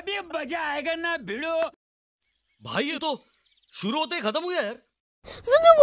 अभी मजा आएगा ना भिड़ो भाई ये तो शुरू होते ही खत्म हो गया यार